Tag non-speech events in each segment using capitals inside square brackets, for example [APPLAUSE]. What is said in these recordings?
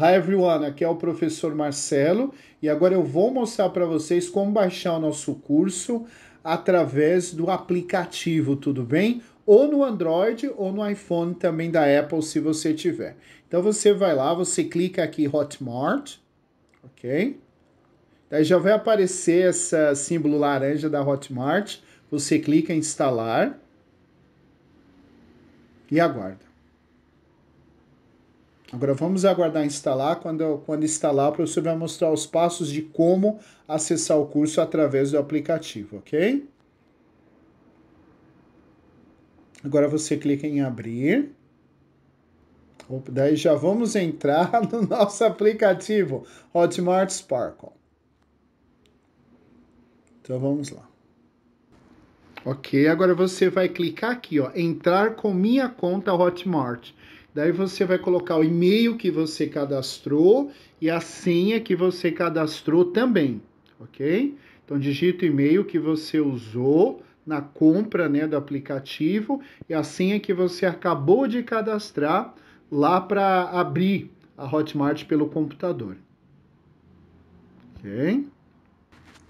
Hi everyone, aqui é o professor Marcelo e agora eu vou mostrar para vocês como baixar o nosso curso através do aplicativo, tudo bem? Ou no Android ou no iPhone também da Apple, se você tiver. Então você vai lá, você clica aqui Hotmart, ok? Daí já vai aparecer esse símbolo laranja da Hotmart, você clica em instalar e aguarda. Agora vamos aguardar instalar. Quando, quando instalar, o professor vai mostrar os passos de como acessar o curso através do aplicativo, ok? Agora você clica em abrir. Opa, daí já vamos entrar [LAUGHS] no nosso aplicativo Hotmart Sparkle. Então vamos lá. Ok, agora você vai clicar aqui, ó, entrar com minha conta Hotmart. Daí você vai colocar o e-mail que você cadastrou e a senha que você cadastrou também, ok? Então digita o e-mail que você usou na compra né, do aplicativo e a senha que você acabou de cadastrar lá para abrir a Hotmart pelo computador. Ok?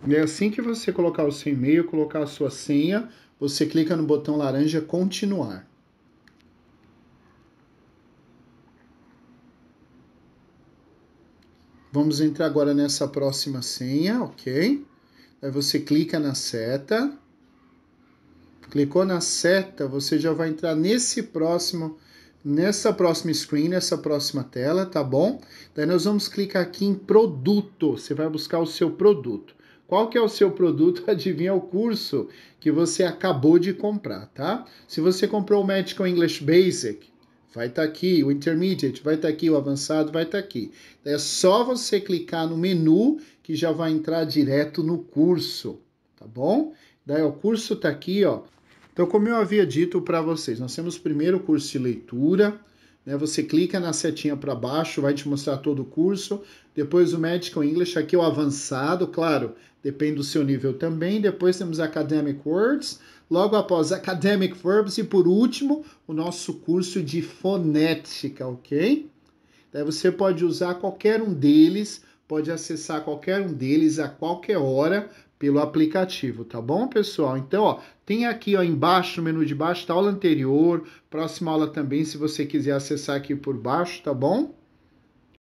E é assim que você colocar o seu e-mail, colocar a sua senha, você clica no botão laranja continuar. Vamos entrar agora nessa próxima senha, ok? Aí você clica na seta. Clicou na seta, você já vai entrar nesse próximo, nessa próxima screen, nessa próxima tela, tá bom? Daí nós vamos clicar aqui em produto. Você vai buscar o seu produto. Qual que é o seu produto? [LAUGHS] Adivinha o curso que você acabou de comprar, tá? Se você comprou o Medical English Basic, vai estar tá aqui, o intermediate vai estar tá aqui, o avançado vai estar tá aqui. É só você clicar no menu que já vai entrar direto no curso, tá bom? Daí o curso está aqui, ó. Então, como eu havia dito para vocês, nós temos primeiro o curso de leitura, né? Você clica na setinha para baixo, vai te mostrar todo o curso. Depois o Medical English, aqui é o avançado, claro, depende do seu nível também. Depois temos Academic Words, logo após Academic Verbs e por último o nosso curso de fonética, ok? Daí você pode usar qualquer um deles, pode acessar qualquer um deles a qualquer hora pelo aplicativo, tá bom, pessoal? Então, ó, tem aqui ó, embaixo, no menu de baixo, tá a aula anterior, próxima aula também, se você quiser acessar aqui por baixo, tá bom?